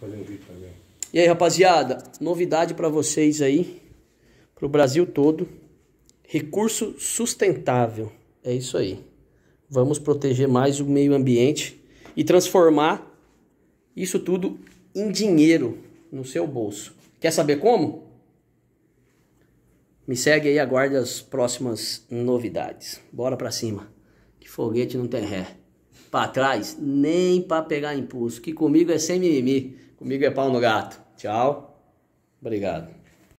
fazer um vídeo também. E aí, rapaziada, novidade para vocês aí, para o Brasil todo. Recurso sustentável. É isso aí. Vamos proteger mais o meio ambiente e transformar isso tudo em dinheiro no seu bolso. Quer saber como? Me segue aí, aguarde as próximas novidades. Bora para cima, que foguete não tem ré para trás, nem para pegar impulso. Que comigo é sem mimimi, comigo é pau no gato. Tchau, obrigado.